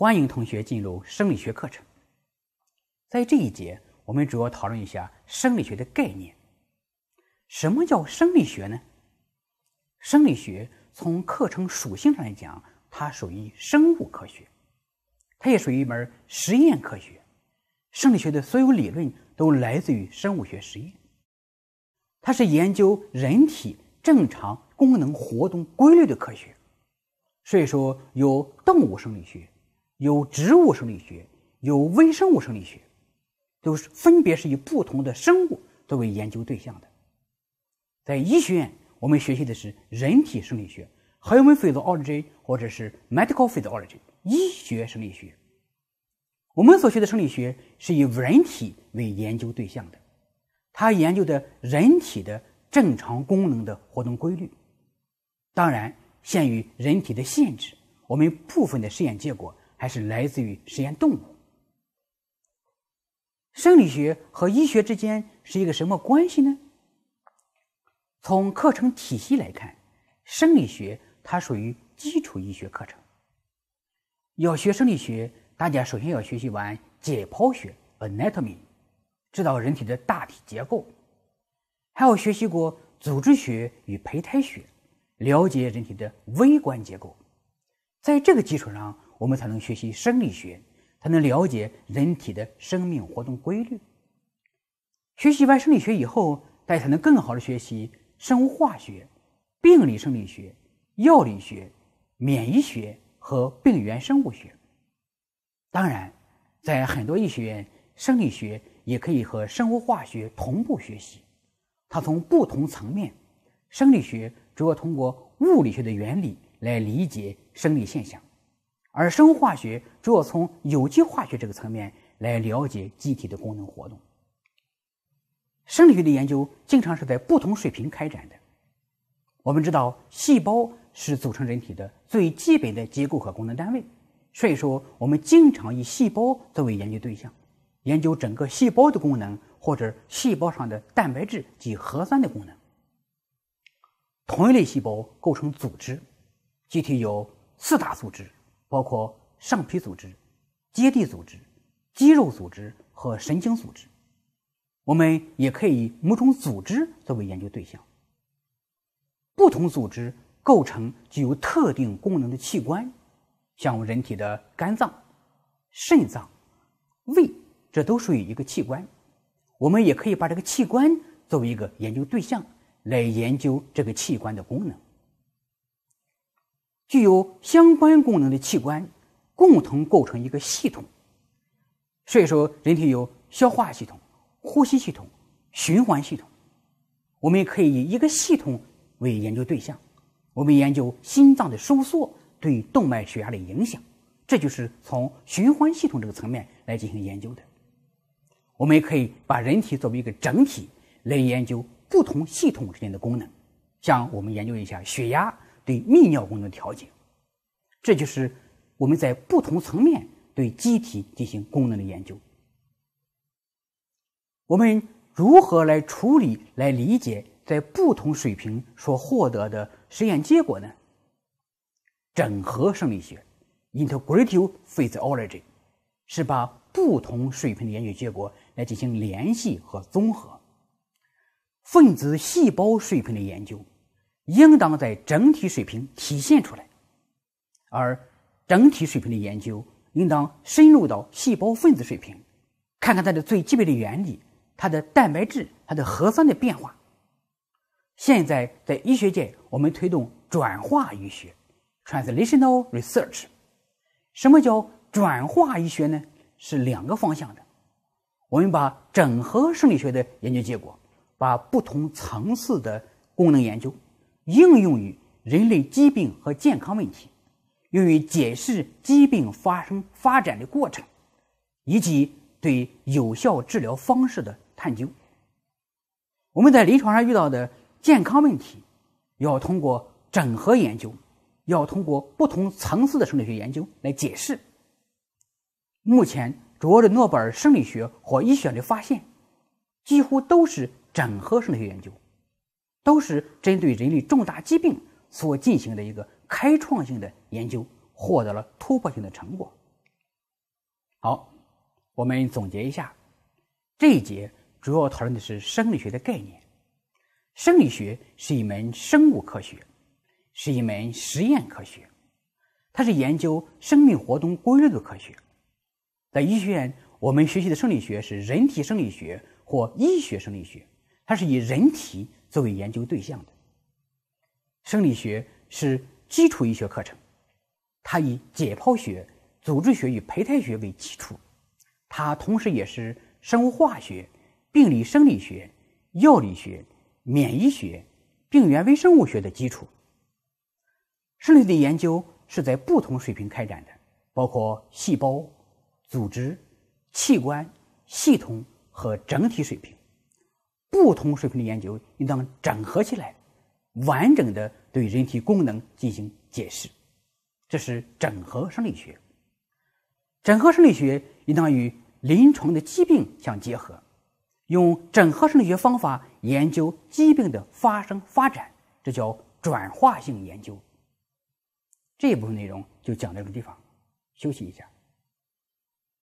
欢迎同学进入生理学课程。在这一节，我们主要讨论一下生理学的概念。什么叫生理学呢？生理学从课程属性上来讲，它属于生物科学，它也属于一门实验科学。生理学的所有理论都来自于生物学实验，它是研究人体正常功能活动规律的科学。所以说，有动物生理学。有植物生理学，有微生物生理学，都是分别是以不同的生物作为研究对象的。在医学院，我们学习的是人体生理学 （human physiology） 或者是 medical physiology（ 医学生理学）。我们所学的生理学是以人体为研究对象的，它研究的人体的正常功能的活动规律。当然，限于人体的限制，我们部分的实验结果。还是来自于实验动物。生理学和医学之间是一个什么关系呢？从课程体系来看，生理学它属于基础医学课程。要学生理学，大家首先要学习完解剖学 （anatomy），知道人体的大体结构；还要学习过组织学与胚胎学，了解人体的微观结构。在这个基础上。我们才能学习生理学，才能了解人体的生命活动规律。学习完生理学以后，大家才能更好的学习生物化学、病理生理学、药理学、免疫学和病原生物学。当然，在很多医学院，生理学也可以和生物化学同步学习。它从不同层面，生理学主要通过物理学的原理来理解生理现象。而生物化学主要从有机化学这个层面来了解机体的功能活动。生理学的研究经常是在不同水平开展的。我们知道，细胞是组成人体的最基本的结构和功能单位，所以说我们经常以细胞作为研究对象，研究整个细胞的功能，或者细胞上的蛋白质及核酸的功能。同一类细胞构成组织，机体有四大组织。包括上皮组织、接地组织、肌肉组织和神经组织。我们也可以某种组织作为研究对象。不同组织构成具有特定功能的器官，像我们人体的肝脏、肾脏、胃，这都属于一个器官。我们也可以把这个器官作为一个研究对象，来研究这个器官的功能。具有相关功能的器官共同构成一个系统，所以说人体有消化系统、呼吸系统、循环系统。我们可以以一个系统为研究对象，我们研究心脏的收缩对动脉血压的影响，这就是从循环系统这个层面来进行研究的。我们也可以把人体作为一个整体来研究不同系统之间的功能，像我们研究一下血压。对泌尿功能调节，这就是我们在不同层面对机体进行功能的研究。我们如何来处理、来理解在不同水平所获得的实验结果呢？整合生理学 （integrative physiology） 是把不同水平的研究结果来进行联系和综合。分子、细胞水平的研究。应当在整体水平体现出来，而整体水平的研究应当深入到细胞分子水平，看看它的最基本的原理，它的蛋白质、它的核酸的变化。现在在医学界，我们推动转化医学 （translational research）。什么叫转化医学呢？是两个方向的。我们把整合生理学的研究结果，把不同层次的功能研究。应用于人类疾病和健康问题，用于解释疾病发生发展的过程，以及对有效治疗方式的探究。我们在临床上遇到的健康问题，要通过整合研究，要通过不同层次的生理学研究来解释。目前，主要的诺贝尔生理学或医学的发现，几乎都是整合生理学研究。都是针对人类重大疾病所进行的一个开创性的研究，获得了突破性的成果。好，我们总结一下，这一节主要讨论的是生理学的概念。生理学是一门生物科学，是一门实验科学，它是研究生命活动规律的科学。在医学院，我们学习的生理学是人体生理学或医学生理学，它是以人体。作为研究对象的生理学是基础医学课程，它以解剖学、组织学与胚胎学为基础，它同时也是生物化学、病理生理学、药理学、免疫学、病原微生物学的基础。生理的研究是在不同水平开展的，包括细胞、组织、器官、系统和整体水平。不同水平的研究应当整合起来，完整的对人体功能进行解释，这是整合生理学。整合生理学应当与临床的疾病相结合，用整合生理学方法研究疾病的发生发展，这叫转化性研究。这一部分内容就讲这个地方，休息一下。